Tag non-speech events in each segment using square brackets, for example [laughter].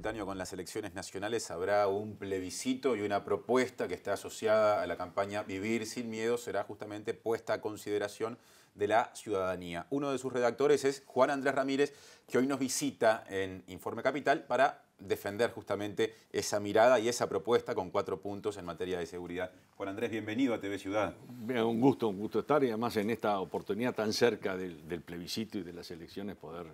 con las elecciones nacionales habrá un plebiscito y una propuesta que está asociada a la campaña Vivir sin Miedo será justamente puesta a consideración de la ciudadanía. Uno de sus redactores es Juan Andrés Ramírez, que hoy nos visita en Informe Capital para defender justamente esa mirada y esa propuesta con cuatro puntos en materia de seguridad. Juan Andrés, bienvenido a TV Ciudad. Un gusto, un gusto estar y además en esta oportunidad tan cerca del, del plebiscito y de las elecciones poder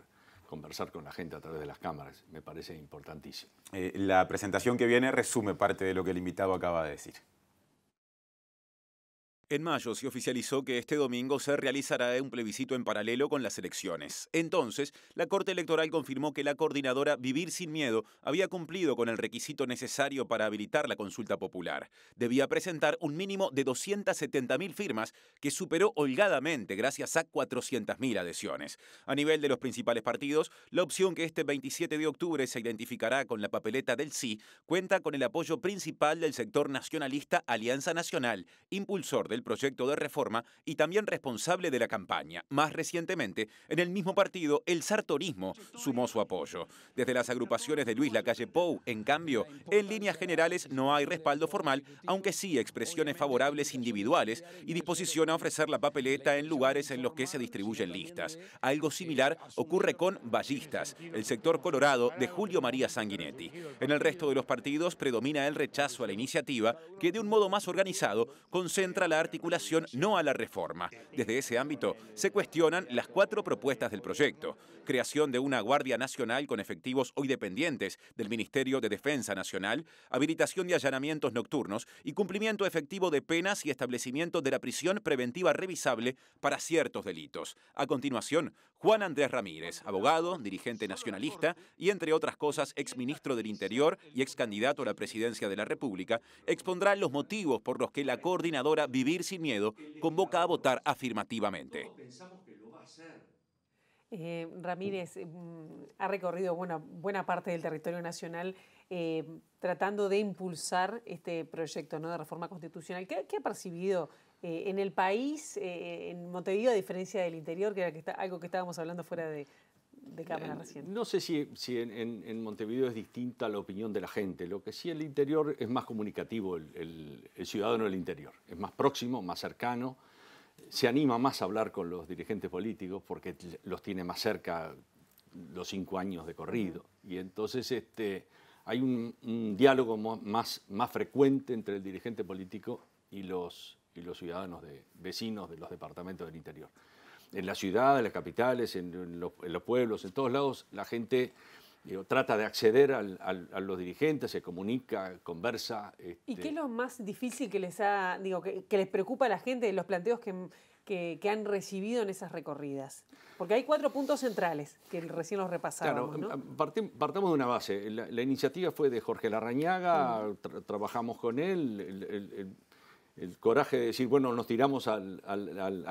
conversar con la gente a través de las cámaras. Me parece importantísimo. Eh, la presentación que viene resume parte de lo que el invitado acaba de decir. En mayo se oficializó que este domingo se realizará un plebiscito en paralelo con las elecciones. Entonces, la Corte Electoral confirmó que la coordinadora Vivir sin Miedo había cumplido con el requisito necesario para habilitar la consulta popular. Debía presentar un mínimo de 270.000 firmas, que superó holgadamente gracias a 400.000 adhesiones. A nivel de los principales partidos, la opción que este 27 de octubre se identificará con la papeleta del sí cuenta con el apoyo principal del sector nacionalista Alianza Nacional, impulsor de el proyecto de reforma y también responsable de la campaña. Más recientemente, en el mismo partido, el sartorismo sumó su apoyo. Desde las agrupaciones de Luis Lacalle Pou, en cambio, en líneas generales no hay respaldo formal, aunque sí expresiones favorables individuales y disposición a ofrecer la papeleta en lugares en los que se distribuyen listas. Algo similar ocurre con Ballistas, el sector colorado de Julio María Sanguinetti. En el resto de los partidos predomina el rechazo a la iniciativa que de un modo más organizado concentra la articulación no a la reforma. Desde ese ámbito se cuestionan las cuatro propuestas del proyecto. Creación de una Guardia Nacional con efectivos hoy dependientes del Ministerio de Defensa Nacional, habilitación de allanamientos nocturnos y cumplimiento efectivo de penas y establecimiento de la prisión preventiva revisable para ciertos delitos. A continuación, Juan Andrés Ramírez, abogado, dirigente nacionalista y, entre otras cosas, ex ministro del Interior y ex candidato a la presidencia de la República, expondrá los motivos por los que la coordinadora Vivir sin Miedo convoca a votar afirmativamente. Eh, Ramírez mm, ha recorrido buena, buena parte del territorio nacional eh, tratando de impulsar este proyecto de reforma constitucional. ¿Qué, qué ha percibido eh, en el país, eh, eh, en Montevideo, a diferencia del interior, que era algo que estábamos hablando fuera de, cámara reciente. No sé si, si en, Montevideo es distinta la opinión de la gente. Lo que sí el interior es más comunicativo, el, ciudadano del interior. Es más próximo, más cercano. Se anima más a hablar con los dirigentes políticos porque los tiene más cerca los cinco años de corrido. Y entonces este, hay un, un diálogo más, más frecuente entre el dirigente político y los y los ciudadanos de, vecinos de los departamentos del interior. En la ciudad, en las capitales, en, los, pueblos, en todos lados, la gente trata de acceder a los dirigentes, se comunica, conversa. ¿Y qué este, es lo más difícil que les, ha, digo, que, les preocupa a la gente de los planteos que, que, han recibido en esas recorridas? Porque hay cuatro puntos centrales que recién nos repasaron. Claro, mm, partamos de una base. La, iniciativa fue de Jorge Larrañaga, mm. trabajamos con él, el coraje de decir, bueno, nos tiramos al,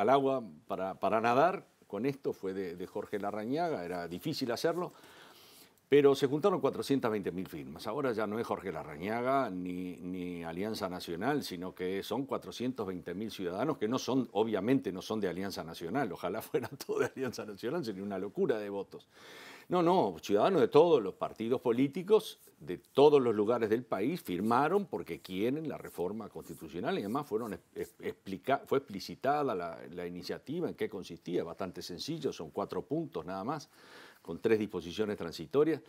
agua para, nadar, con esto fue de, Jorge Larrañaga, era difícil hacerlo, pero se juntaron 420 mil firmas. Ahora ya no es Jorge Larrañaga ni, ni Alianza Nacional, sino que son 420 mil ciudadanos que no son, obviamente no son de Alianza Nacional, ojalá [laughs] fuera todo de Alianza Nacional, sería una locura de votos. No, no, ciudadanos de todos los partidos políticos, de todos los lugares del país, firmaron porque quieren la reforma constitucional y además fue explicitada la, iniciativa, en qué consistía, bastante sencillo, son cuatro puntos nada más, con tres disposiciones transitorias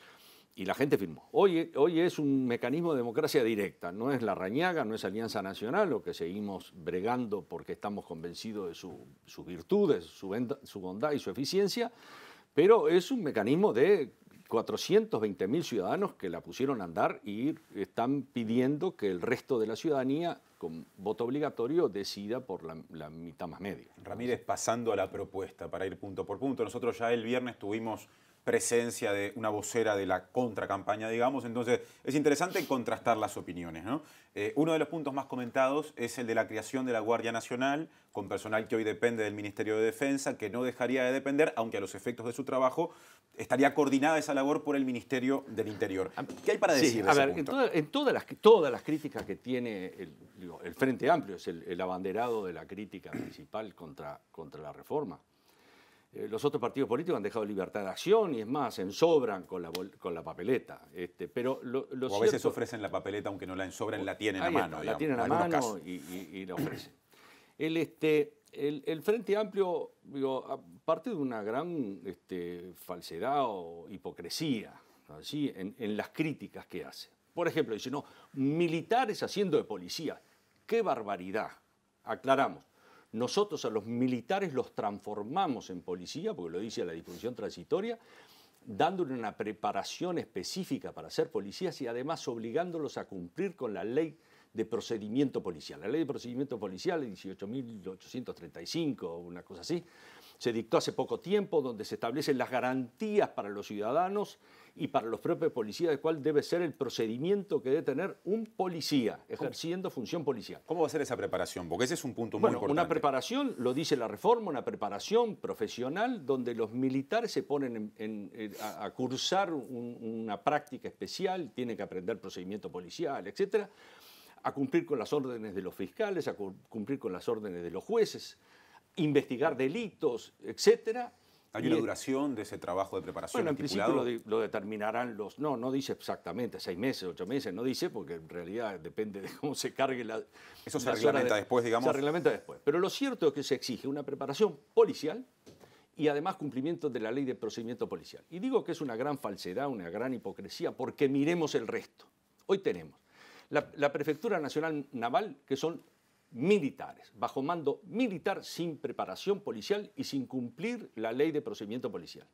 y la gente firmó. Hoy, hoy, es un mecanismo de democracia directa, no es la rañaga, no es Alianza Nacional, lo que seguimos bregando porque estamos convencidos de sus virtudes, su bondad y su eficiencia, pero es un mecanismo de 420 mil ciudadanos que la pusieron a andar y están pidiendo que el resto de la ciudadanía, con voto obligatorio, decida por la, la, mitad más media. Ramírez, pasando a la propuesta, para ir punto por punto, nosotros ya el viernes tuvimos presencia de una vocera de la contracampaña, digamos. Entonces, es interesante contrastar las opiniones. Eh, uno de los puntos más comentados es el de la creación de la Guardia Nacional, con personal que hoy depende del Ministerio de Defensa, que no dejaría de depender, aunque a los efectos de su trabajo estaría coordinada esa labor por el Ministerio del Interior. Ah, ¿Qué hay para decir? a ver, En, todas, las, críticas que tiene el, Frente Amplio, es el, abanderado de la crítica principal contra, contra la reforma. Eh, los otros partidos políticos han dejado libertad de acción y es más, ensobran con la, con la papeleta. Este, pero o a veces ofrecen la papeleta, aunque no la ensobren, la tienen a mano. la tienen a mano y, la ofrecen. El, este, el, Frente Amplio, digo, parte de una gran este, falsedad o hipocresía en, en las críticas que hace. Por ejemplo, dice, no, militares haciendo de policía. ¡Qué barbaridad! Aclaramos nosotros a los militares los transformamos en policía, porque lo dice la disposición transitoria, dándole una preparación específica para ser policías y además obligándolos a cumplir con la ley de procedimiento policial. La ley de procedimiento policial, 18.835, una cosa así, se dictó hace poco tiempo, donde se establecen las garantías para los ciudadanos y para los propios policías cuál debe ser el procedimiento que debe tener un policía ejerciendo función policial. ¿Cómo va a ser esa preparación? Porque ese es un punto muy importante. Una preparación, lo dice la reforma, una preparación profesional donde los militares se ponen eh, a, cursar una práctica especial, tienen que aprender procedimiento policial, etcétera, a cumplir con las órdenes de los fiscales, a cumplir con las órdenes de los jueces, investigar delitos, etcétera ¿Hay una duración de ese trabajo de preparación? Bueno, en principio lo, determinarán los... No, no dice exactamente, seis meses, ocho meses, no dice, porque en realidad depende de cómo se cargue la... Eso se reglamenta después, digamos. Se reglamenta después. Pero lo cierto es que se exige una preparación policial y además cumplimiento de la ley de procedimiento policial. Y digo que es una gran falsedad, una gran hipocresía, porque miremos el resto. Hoy tenemos la Prefectura Nacional Naval, que son militares, bajo mando militar sin preparación policial y sin cumplir la ley de procedimiento policial.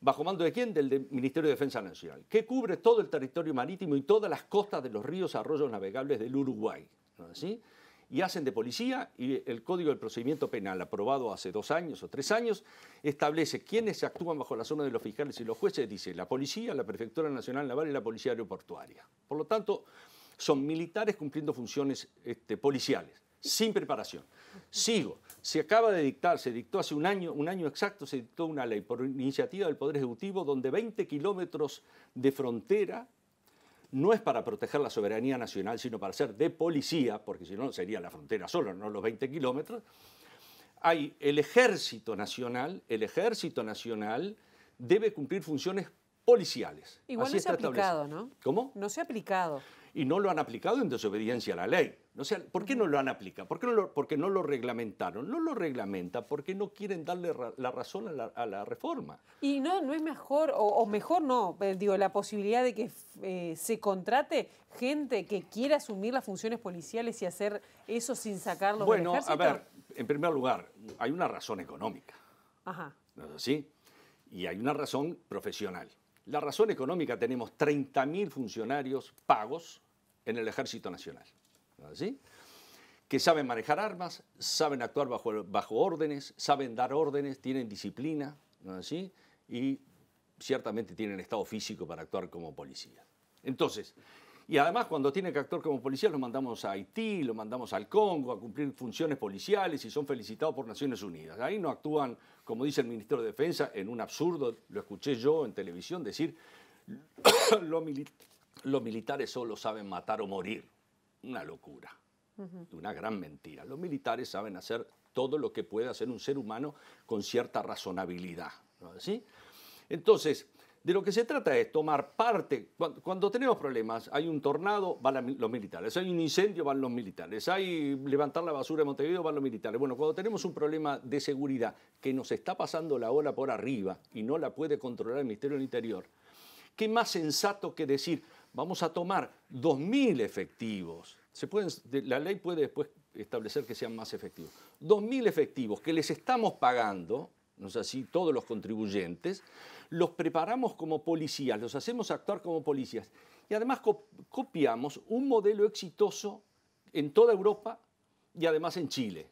¿Bajo mando de quién? Del Ministerio de Defensa Nacional, que cubre todo el territorio marítimo y todas las costas de los ríos, arroyos navegables del Uruguay. Y hacen de policía y el Código del Procedimiento Penal, aprobado hace dos años o tres años, establece quiénes actúan bajo la zona de los fiscales y los jueces, dice la policía, la Prefectura Nacional Naval y la Policía Aeroportuaria. Por lo tanto, son militares cumpliendo funciones este, policiales, sin preparación. Sigo, se acaba de dictar, se dictó hace un año, un año exacto, se dictó una ley por iniciativa del Poder Ejecutivo donde 20 kilómetros de frontera no es para proteger la soberanía nacional, sino para ser de policía, porque si no sería la frontera solo, no los 20 kilómetros. Hay el ejército nacional, el ejército nacional debe cumplir funciones policiales. Igual no se ha aplicado, ¿no? ¿Cómo? No se ha aplicado y no lo han aplicado en desobediencia a la ley. ¿Por qué no lo han aplicado? ¿Por qué no lo, reglamentaron. No lo reglamenta porque no quieren darle la razón a la, reforma. Y no, no es mejor, o, mejor no, eh, digo, la posibilidad de que eh, se contrate gente que quiera asumir las funciones policiales y hacer eso sin sacarlo bueno, del ejército. Bueno, a ver, en primer lugar, hay una razón económica. Ajá. ¿No es así? Y hay una razón profesional. La razón económica, tenemos 30.000 funcionarios pagos en el Ejército Nacional. Que saben manejar armas, saben actuar bajo, bajo órdenes, saben dar órdenes, tienen disciplina, así? y ciertamente tienen estado físico para actuar como policía. Entonces, y además cuando tienen que actuar como policía los mandamos a Haití, los mandamos al Congo a cumplir funciones policiales y son felicitados por Naciones Unidas. Ahí no actúan, como dice el Ministerio de Defensa, en un absurdo, lo escuché yo en televisión decir, [coughs] lo militar los militares solo saben matar o morir. Una locura, una gran mentira. Los militares saben hacer todo lo que puede hacer un ser humano con cierta razonabilidad. Entonces, de lo que se trata es tomar parte. Cuando tenemos problemas, hay un tornado, van los militares. Hay un incendio, van los militares. Hay levantar la basura de Montevideo, van los militares. Bueno, cuando tenemos un problema de seguridad que nos está pasando la ola por arriba y no la puede controlar el Ministerio del Interior, ¿qué más sensato que decir, vamos a tomar 2.000 efectivos. Se pueden, la ley puede después establecer que sean más efectivos. 2.000 efectivos que les estamos pagando, no sé si todos los contribuyentes, los preparamos como policías, los hacemos actuar como policías. Y además copiamos un modelo exitoso en toda Europa y además en Chile.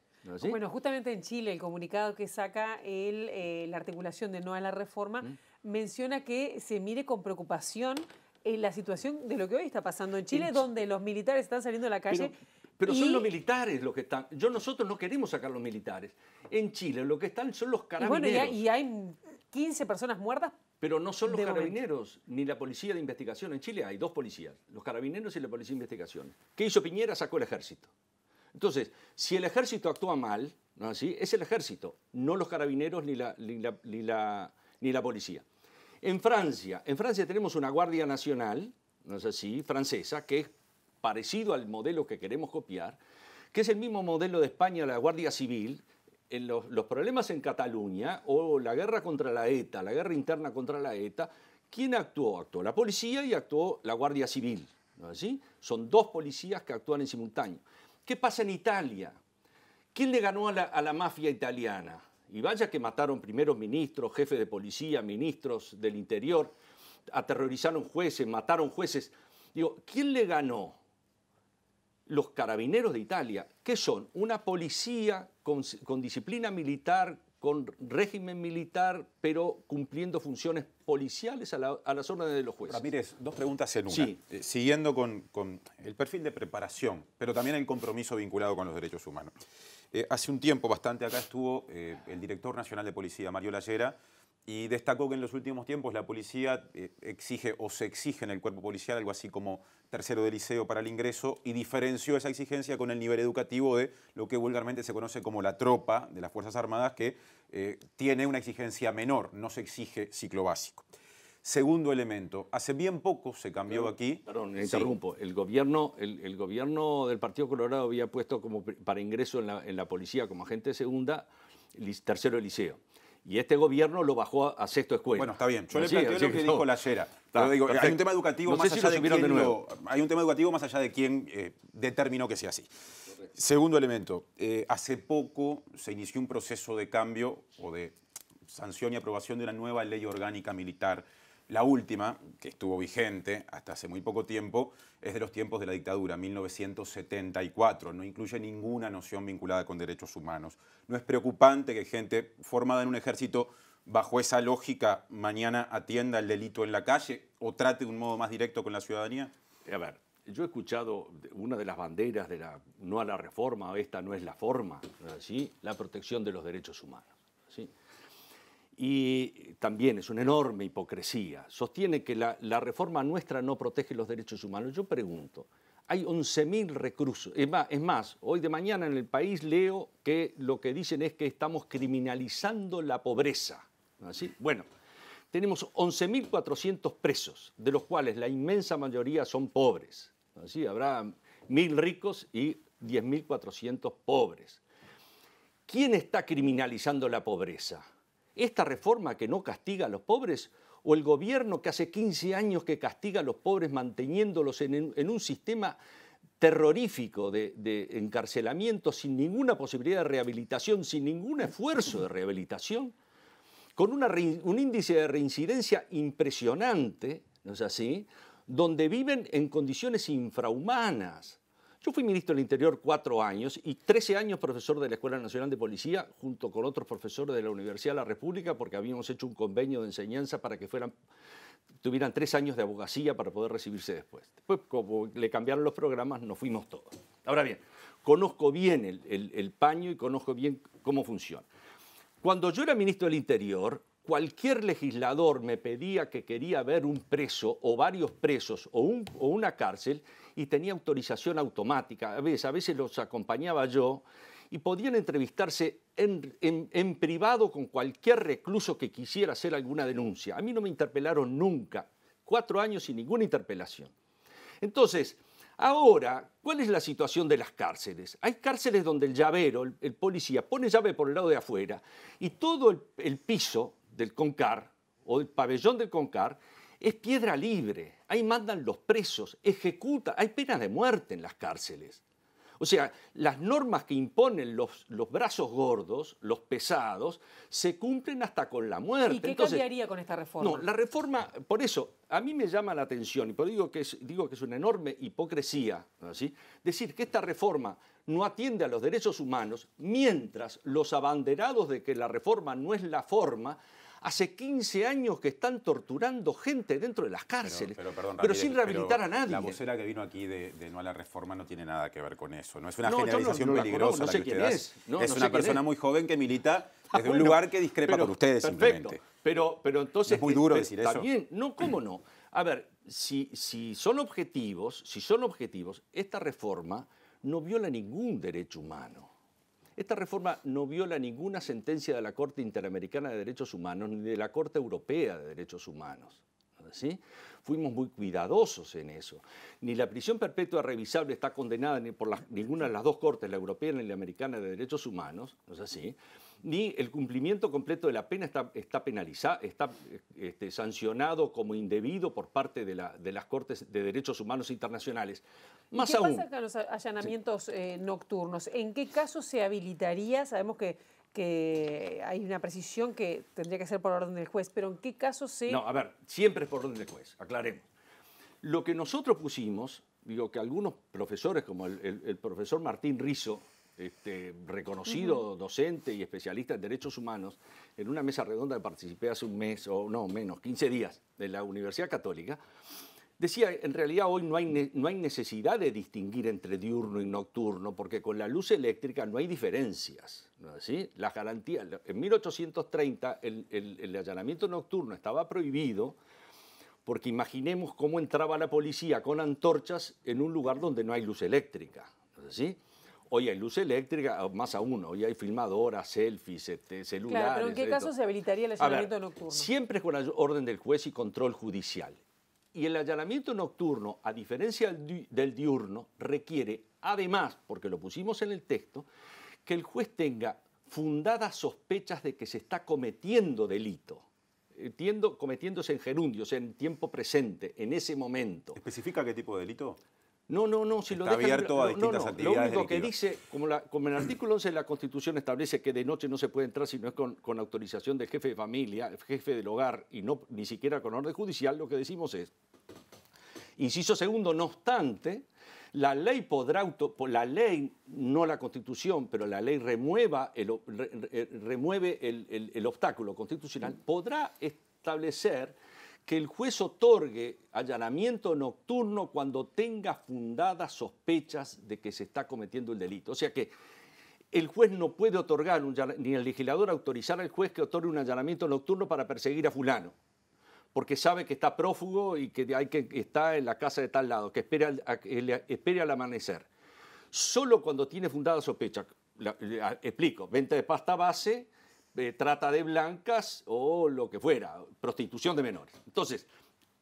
bueno, justamente en Chile, el comunicado que saca el, eh, la articulación de No a la Reforma menciona que se mire con preocupación en la situación de lo que hoy está pasando en Chile, donde los militares están saliendo a la calle. Pero, son los militares los que están. Yo nosotros no queremos sacar los militares. En Chile lo que están son los carabineros. Y hay, 15 personas muertas pero no son los carabineros ni la policía de investigación. En Chile hay dos policías, los carabineros y la policía de investigación. ¿Qué hizo Piñera? Sacó el ejército. Entonces, si el ejército actúa mal, así? Es el ejército, no los carabineros la, ni la policía. En Francia, en Francia tenemos una Guardia Nacional, ¿no sé así?, francesa, que es parecido al modelo que queremos copiar, que es el mismo modelo de España, la Guardia Civil, en los, problemas en Cataluña o la guerra contra la ETA, la guerra interna contra la ETA, ¿quién actuó? Actuó la policía y actuó la Guardia Civil. ¿no así? Son dos policías que actúan en simultáneo. ¿Qué pasa en Italia? ¿Quién le ganó a la mafia italiana? Y vaya que mataron primeros ministros, jefes de policía, ministros del interior, aterrorizaron jueces, mataron jueces. Digo, ¿quién le ganó? Los carabineros de Italia, que son una policía con, disciplina militar, con régimen militar, pero cumpliendo funciones policiales a, la, las órdenes de los jueces. Ramírez, dos preguntas en una. Sí. Eh, siguiendo con, con, el perfil de preparación, pero también el compromiso vinculado con los derechos humanos. Eh, hace un tiempo bastante acá estuvo eh, el director nacional de policía, Mario Lallera, y destacó que en los últimos tiempos la policía eh, exige o se exige en el cuerpo policial algo así como tercero de liceo para el ingreso y diferenció esa exigencia con el nivel educativo de lo que vulgarmente se conoce como la tropa de las Fuerzas Armadas, que tiene una exigencia menor, no se exige ciclo básico. Segundo elemento, hace bien poco se cambió aquí. Perdón, interrumpo. El, gobierno, el, gobierno del Partido Colorado había puesto como para ingreso en la, policía como agente de segunda, tercero el liceo. Y este gobierno lo bajó a, sexto escuela. Bueno, está bien. Yo le planteo lo que dijo la hay un tema educativo más allá de, quién eh, determinó que sea así. Segundo elemento, eh, hace poco se inició un proceso de cambio o de sanción y aprobación de una nueva ley orgánica militar la última, que estuvo vigente hasta hace muy poco tiempo, es de los tiempos de la dictadura, 1974. No incluye ninguna noción vinculada con derechos humanos. No es preocupante que gente formada en un ejército bajo esa lógica mañana atienda el delito en la calle o trate de un modo más directo con la ciudadanía? Eh, a ver, yo he escuchado una de las banderas de la no a la reforma, esta no es la forma, ¿sí? la protección de los derechos humanos. ¿sí? y también es una enorme hipocresía. Sostiene que la, reforma nuestra no protege los derechos humanos. Yo pregunto, hay 11.000 reclusos. Es más, hoy de mañana en el país leo que lo que dicen es que estamos criminalizando la pobreza. Bueno, tenemos 11.400 presos, de los cuales la inmensa mayoría son pobres. Habrá 1.000 ricos y 10.400 pobres. ¿Quién está criminalizando la pobreza? ¿Esta reforma que no castiga a los pobres o el gobierno que hace 15 años que castiga a los pobres manteniéndolos en, un sistema terrorífico de, encarcelamiento sin ninguna posibilidad de rehabilitación, sin ningún esfuerzo de rehabilitación, con un índice de reincidencia impresionante, ¿no es así?, donde viven en condiciones infrahumanas, yo fui ministro del Interior cuatro años y trece años profesor de la Escuela Nacional de Policía junto con otros profesores de la Universidad de la República porque habíamos hecho un convenio de enseñanza para que fueran tuvieran tres años de abogacía para poder recibirse después. Después, como le cambiaron los programas, nos fuimos todos. Ahora bien, conozco bien el, paño y conozco bien cómo funciona. Cuando yo era ministro del Interior, cualquier legislador me pedía que quería ver un preso o varios presos o una cárcel y tenía autorización automática. A veces, a veces los acompañaba yo y podían entrevistarse en, privado con cualquier recluso que quisiera hacer alguna denuncia. A mí no me interpelaron nunca, cuatro años sin ninguna interpelación. Entonces, Ahora, ¿cuál es la situación de las cárceles? Hay cárceles donde el llavero, el, policía, pone llave por el lado de afuera y todo el, piso del CONCAR o el pabellón del CONCAR es piedra libre ahí mandan los presos, ejecuta, hay penas de muerte en las cárceles. O sea, las normas que imponen los, los brazos gordos, los pesados, se cumplen hasta con la muerte. ¿Y qué cambiaría con esta reforma? No, la reforma, por eso, a mí me llama la atención, y por digo que es, digo que es una enorme hipocresía, decir que esta reforma no atiende a los derechos humanos, mientras los abanderados de que la reforma no es la forma, Hace 15 años que están torturando gente dentro de las cárceles, pero, sin rehabilitar a nadie. La vocera que vino aquí de, No a la Reforma no tiene nada que ver con eso. No es una generalización no peligrosa. sé que quién es. es una persona muy joven que milita ah, desde un lugar que discrepa con ustedes simplemente. Pero, pero entonces... Es muy duro eh, decir eso. También, no, cómo no. A ver, si, si son objetivos, si son objetivos, esta reforma no viola ningún derecho humano. Esta reforma no viola ninguna sentencia de la Corte Interamericana de Derechos Humanos ni de la Corte Europea de Derechos Humanos. Fuimos muy cuidadosos en eso. Ni la prisión perpetua revisable está condenada ni por ninguna de las dos cortes, la europea ni la americana de derechos humanos, ¿no es así? ni el cumplimiento completo de la pena está, penalizado, está este, sancionado como indebido por parte de, las Cortes de Derechos Humanos Internacionales. Más ¿Qué pasa con los allanamientos eh, nocturnos? ¿En qué caso se habilitaría? Sabemos que hay una precisión que tendría que ser por orden del juez, pero ¿en qué caso se...? No, a ver, siempre es por orden del juez, aclaremos. Lo que nosotros pusimos, digo que algunos profesores, como el, el profesor Martín Rizo, este, reconocido docente y especialista en derechos humanos, en una mesa redonda que participé hace un mes, o no, menos, 15 días, de la Universidad Católica, decía, en realidad hoy no hay, no hay necesidad de distinguir entre diurno y nocturno, porque con la luz eléctrica no hay diferencias. así? en 1830 el, allanamiento nocturno estaba prohibido, porque imaginemos cómo entraba la policía con antorchas en un lugar donde no hay luz eléctrica. ¿no Hoy hay luz eléctrica, más aún, hoy hay filmadoras, selfies, este, celulares. Claro, pero ¿en qué caso se habilitaría el allanamiento nocturno? Siempre con la orden del juez y control judicial. Y el allanamiento nocturno, a diferencia del diurno, requiere, además, porque lo pusimos en el texto, que el juez tenga fundadas sospechas de que se está cometiendo delito. cometiéndose en gerundios, en tiempo presente, en ese momento. ¿Especifica qué tipo de delito? No, no, no. Si lo dejan, abierto a distintas Lo único que dice, como, la, el artículo 11 de la Constitución establece que de noche no se puede entrar si no es con, autorización del jefe de familia, el jefe del hogar y no ni siquiera con orden judicial, lo que decimos es, inciso segundo, no obstante, la ley podrá auto, la ley, no la Constitución, pero la ley remueva remueve el obstáculo constitucional, podrá establecer que el juez otorgue allanamiento nocturno cuando tenga fundadas sospechas de que se está cometiendo el delito. O sea que el juez no puede otorgar, ni el legislador autorizar al juez que otorgue un allanamiento nocturno para perseguir a fulano, porque sabe que está prófugo y que, hay que está en la casa de tal lado, que espere al amanecer. Solo cuando tiene fundada sospechas, explico, venta de pasta base, eh, trata de blancas o lo que fuera, prostitución de menores. Entonces,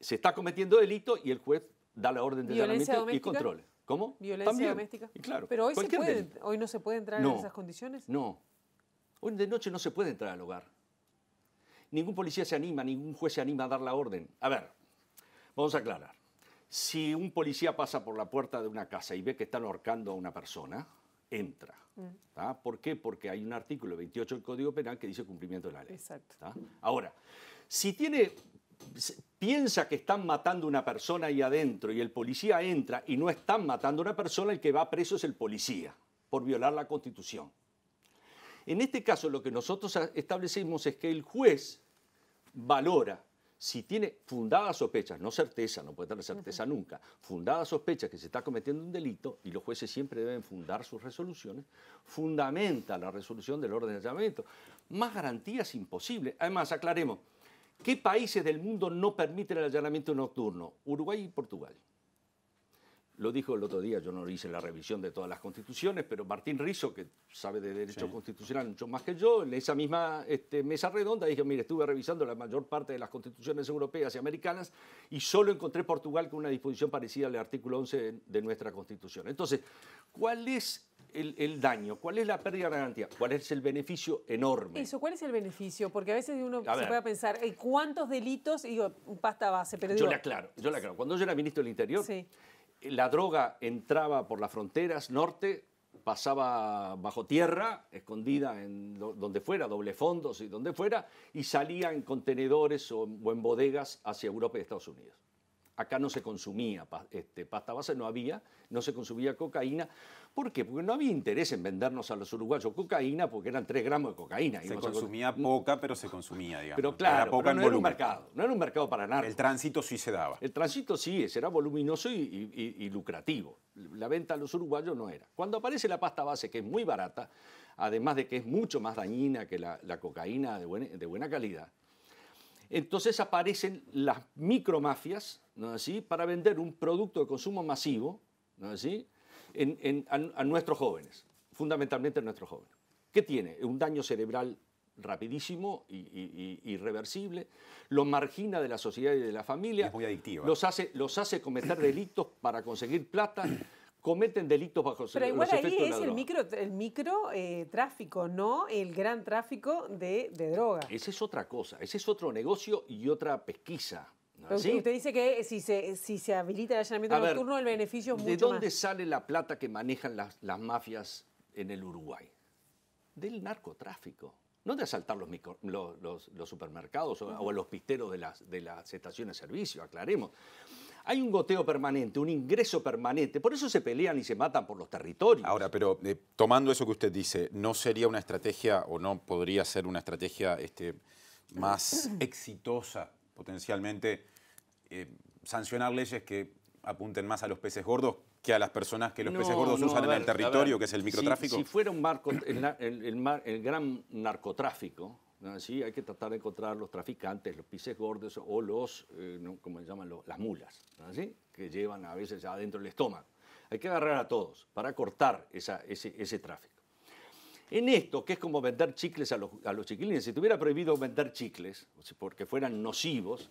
se está cometiendo delito y el juez da la orden de allanamiento y control. ¿Cómo? Violencia doméstica. Pero hoy, no se puede entrar en esas condiciones. No. Hoy de noche no se puede entrar al hogar. Ningún policía se anima, ningún juez se anima a dar la orden. A ver, vamos a aclarar. Si un policía pasa por la puerta de una casa y ve que están ahorcando a una persona, entra. Mm. ¿Por qué? Porque hay un artículo 28 del Código Penal que dice cumplimiento de la ley. Exacto. Ahora, si tiene piensa que están matando a una persona ahí adentro y el policía entra y no están matando a una persona, el que va preso es el policía por violar la Constitución. En este caso lo que nosotros establecemos es que el juez valora si tiene fundadas sospechas, no certeza, no puede tener certeza nunca, fundadas sospechas que se está cometiendo un delito, y los jueces siempre deben fundar sus resoluciones, fundamenta la resolución del orden de allanamiento. Más garantías imposible. Además, aclaremos, ¿qué países del mundo no permiten el allanamiento nocturno? Uruguay y Portugal. Lo dijo el otro día, yo no hice la revisión de todas las constituciones, pero Martín Rizzo, que sabe de derecho constitucional mucho más que yo, en esa misma este, mesa redonda dije, mire, estuve revisando la mayor parte de las constituciones europeas y americanas y solo encontré Portugal con una disposición parecida al artículo 11 de nuestra constitución. Entonces, ¿cuál es el, daño? ¿Cuál es la pérdida de garantía? ¿Cuál es el beneficio enorme? Eso, ¿cuál es el beneficio? Porque a veces uno se puede pensar, eh, ¿cuántos delitos? Y Digo, pasta base, pero Yo le aclaro, yo le aclaro. Cuando yo era ministro del Interior, la droga entraba por las fronteras norte, pasaba bajo tierra, escondida en donde fuera, doble fondos y donde fuera, y salía en contenedores o en bodegas hacia Europa y Estados Unidos acá no se consumía este, pasta base, no había, no se consumía cocaína. ¿Por qué? Porque no había interés en vendernos a los uruguayos cocaína porque eran 3 gramos de cocaína. Se consumía poca, pero se consumía, digamos. Pero claro, no era un mercado, no era un mercado para nada. El tránsito sí se daba. El tránsito sí, era voluminoso y, lucrativo. La venta a los uruguayos no era. Cuando aparece la pasta base, que es muy barata, además de que es mucho más dañina que la, cocaína de buena calidad, entonces aparecen las micromafias para vender un producto de consumo masivo así? a, nuestros jóvenes, fundamentalmente a nuestros jóvenes. ¿Qué tiene? Un daño cerebral rapidísimo y, irreversible, los margina de la sociedad y de la familia, los, hace, los hace cometer delitos para conseguir plata cometen delitos bajo Pero igual ahí es el micro, eh, tráfico, no el gran tráfico de, de drogas. Esa es otra cosa, ese es otro negocio y otra pesquisa. Usted dice que eh, si se, eh, si se habilita el allanamiento nocturno, el beneficio es mucho ¿De dónde sale la plata que manejan las, las mafias en el Uruguay? Del narcotráfico no de asaltar los, los, supermercados o, los pisteros de las, de las estaciones de servicio, aclaremos. Hay un goteo permanente, un ingreso permanente, por eso se pelean y se matan por los territorios. Ahora, pero eh, tomando eso que usted dice, ¿no sería una estrategia o no podría ser una estrategia este, más [coughs] exitosa potencialmente eh, sancionar leyes que apunten más a los peces gordos que a las personas que los peces gordos usan en el territorio, que es el microtráfico? Si, fuera un marco, el, gran narcotráfico, hay que tratar de encontrar los traficantes, los peces gordos o los, eh, llaman, las mulas, que llevan a veces adentro el estómago. Hay que agarrar a todos para cortar ese, tráfico. En esto, que es como vender chicles a los, chiquilines, si tuviera prohibido vender chicles, porque fueran nocivos,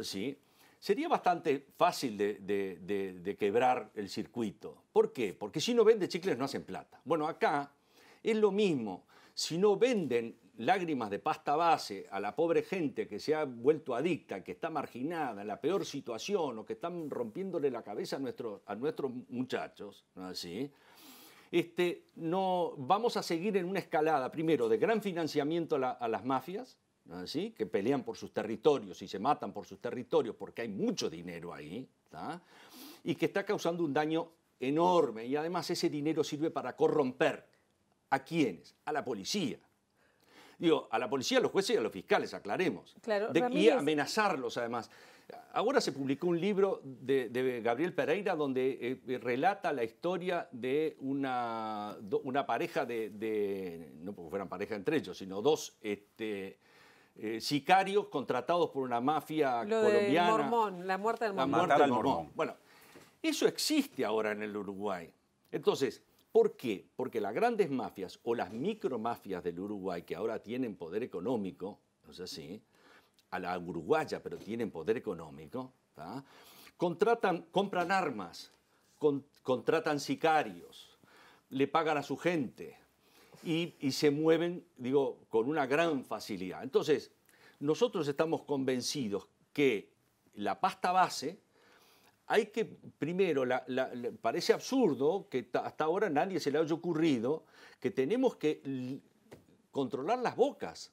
¿sí? sería bastante fácil de, quebrar el circuito. ¿Por qué? Porque si no vende chicles no hacen plata. Bueno, acá es lo mismo. Si no venden lágrimas de pasta base a la pobre gente que se ha vuelto adicta, que está marginada, en la peor situación o que están rompiéndole la cabeza a, nuestros, muchachos, ¿no así? Este, no, vamos a seguir en una escalada, primero, de gran financiamiento a las mafias, ¿Ah, que pelean por sus territorios y se matan por sus territorios porque hay mucho dinero ahí, y que está causando un daño enorme. Y además ese dinero sirve para corromper. ¿A quiénes? A la policía. Digo, a la policía, a los jueces y a los fiscales, aclaremos. de, y amenazarlos además. Ahora se publicó un libro de, Gabriel Pereira donde eh, relata la historia de una, una pareja de, no porque fueran pareja entre ellos, sino dos este, eh, sicarios contratados por una mafia colombiana. mormón, la muerte del mormón. La muerte del mormón. Bueno, eso existe ahora en el Uruguay. Entonces, ¿por qué? Porque las grandes mafias o las micromafias del Uruguay, que ahora tienen poder económico, no sé si, a la uruguaya, pero tienen poder económico, contratan, compran armas, contratan sicarios, le pagan a su gente, y, se mueven, digo, con una gran facilidad. Entonces, nosotros estamos convencidos que la pasta base, hay que, primero, parece absurdo que hasta ahora nadie se le haya ocurrido que tenemos que controlar las bocas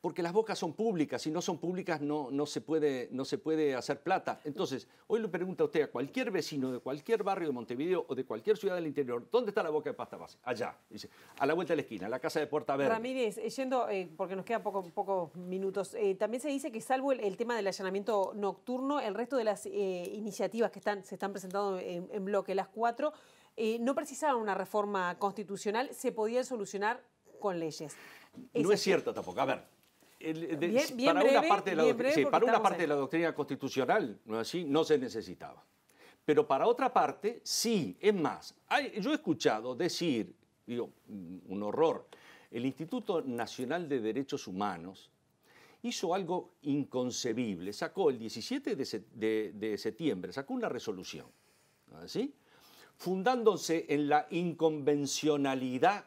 porque las bocas son públicas, si no son públicas no, no, se puede, no se puede hacer plata. Entonces, hoy le pregunta a usted a cualquier vecino de cualquier barrio de Montevideo o de cualquier ciudad del interior, ¿dónde está la boca de pasta base? Allá, dice, a la vuelta de la esquina, la casa de Puerta Verde. Ramírez, eh, yendo, eh, porque nos quedan pocos minutos, eh, también se dice que salvo el, tema del allanamiento nocturno, el resto de las iniciativas que están, se están presentando en, bloque, las cuatro, no precisaban una reforma constitucional, se podían solucionar con leyes. no es cierto tampoco. A ver, para una parte, de la, doctrina constitucional, ¿no así? No se necesitaba. Pero para otra parte, sí, es más. yo he escuchado decir, digo, un horror, el Instituto Nacional de Derechos Humanos hizo algo inconcebible. Sacó el 17 de, septiembre, sacó una resolución, así? Fundándose en la inconvencionalidad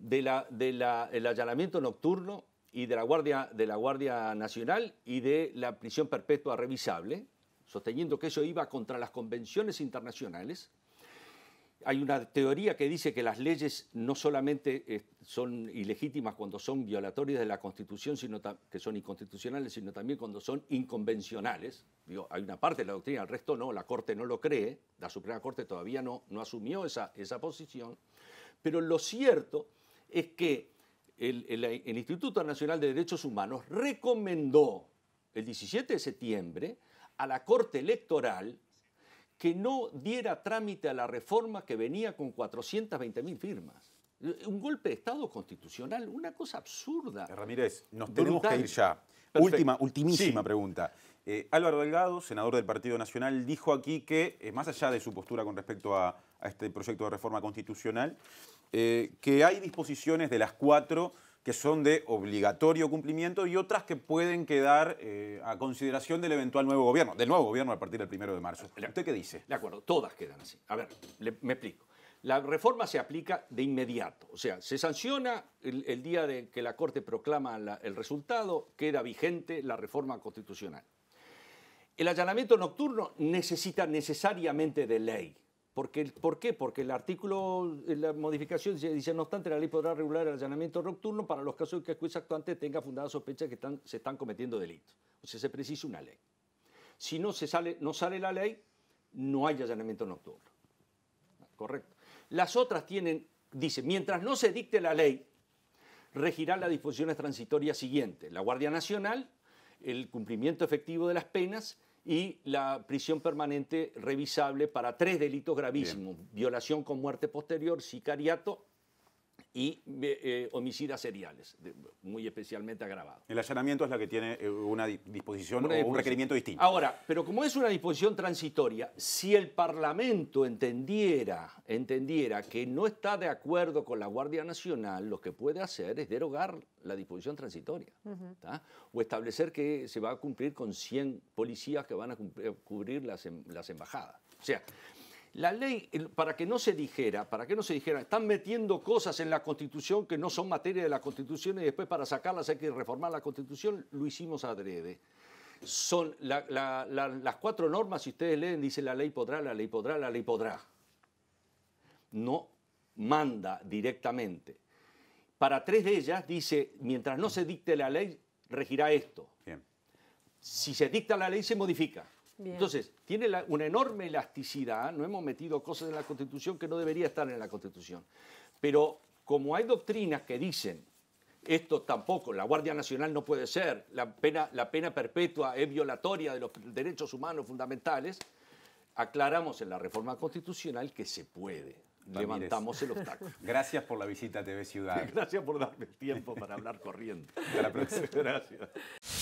del allanamiento nocturno y de la Guardia, de la Guardia Nacional y de la prisión perpetua revisable, sosteniendo que eso iba contra las convenciones internacionales. Hay una teoría que dice que las leyes no solamente eh, son ilegítimas cuando son violatorias de la Constitución, sino que son inconstitucionales, sino también cuando son inconvencionales. hay una parte de la doctrina, el resto no, la Corte no lo cree, la Suprema Corte todavía no, no asumió esa, esa posición. Pero lo cierto es que el, Instituto Nacional de Derechos Humanos recomendó el 17 de septiembre a la Corte Electoral que no diera trámite a la reforma que venía con 420.000 firmas. Un golpe de Estado constitucional, una cosa absurda. Ramírez, nos tenemos que ir ya. Última, ultimísima pregunta. Eh, Álvaro Delgado, senador del Partido Nacional, dijo aquí que, eh, más allá de su postura con respecto a, este proyecto de reforma constitucional, eh, que hay disposiciones de las cuatro que son de obligatorio cumplimiento y otras que pueden quedar a consideración del eventual nuevo gobierno, del nuevo gobierno a partir del primero de marzo. ¿Usted qué dice? De acuerdo, todas quedan así. A ver, me explico. La reforma se aplica de inmediato, o sea, se sanciona el, día de que la Corte proclama el resultado, queda vigente la reforma constitucional. El allanamiento nocturno necesita necesariamente de ley. ¿Por qué? Porque el artículo, eh, la modificación dice, no obstante, la ley podrá regular el allanamiento nocturno para los casos en que el juez actuante tenga fundada sospecha que se están cometiendo delitos. O sea, se precisa una ley. Si no, se sale, no sale la ley, no hay allanamiento nocturno. Correcto. Las otras tienen, dice, mientras no se dicte la ley, regirá las disposiciones transitorias siguientes. La Guardia Nacional, el cumplimiento efectivo de las penas y la prisión permanente revisable para tres delitos gravísimos, violación con muerte posterior, sicariato y eh, eh, homicidas seriales, muy especialmente agravados. El allanamiento es la que tiene eh, una disposición o un requerimiento distinto. Ahora, pero como es una disposición transitoria, si el Parlamento entendiera, entendiera que no está de acuerdo con la Guardia Nacional, lo que puede hacer es derogar la disposición transitoria o establecer que se va a cumplir con 100 policías que van a cubrir las, em-, las embajadas. O sea, la ley, para que no se dijera, para que no se dijera, están metiendo cosas en la Constitución que no son materia de la Constitución y después para sacarlas hay que reformar la Constitución, lo hicimos adrede. Son las cuatro normas, si ustedes leen, dice la ley podrá, la ley podrá, la ley podrá. No manda directamente. Para tres de ellas dice, mientras no se dicte la ley, regirá esto. Si se dicta la ley, se modifica. Entonces, tiene una enorme elasticidad, no hemos metido cosas en la Constitución que no debería estar en la Constitución. Pero como hay doctrinas que dicen, esto tampoco, la Guardia Nacional no puede ser, la pena, la pena perpetua es violatoria de los derechos humanos fundamentales, aclaramos en la reforma constitucional que se puede. Levantamos el obstáculo. [laughs] Gracias por la visita a TV Ciudad. [laughs] Gracias por darme el tiempo para hablar corriendo. la próxima. [laughs] Gracias.